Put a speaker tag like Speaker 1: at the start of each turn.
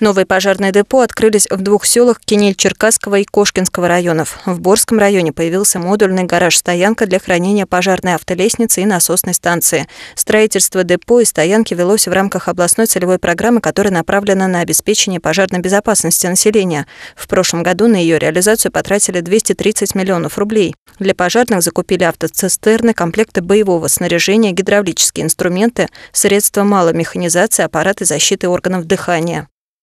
Speaker 1: Новые пожарные депо открылись в двух селах Кинель-Черкасского и Кошкинского районов. В Борском районе появился модульный гараж-стоянка для хранения пожарной автолестницы и насосной станции. Строительство депо и стоянки велось в рамках областной целевой программы, которая направлена на обеспечение пожарной безопасности населения. В прошлом году на ее реализацию потратили 230 миллионов рублей. Для пожарных закупили автоцистерны, комплекты боевого снаряжения, гидравлические инструменты, средства малой механизации, аппараты защиты органов дыхания.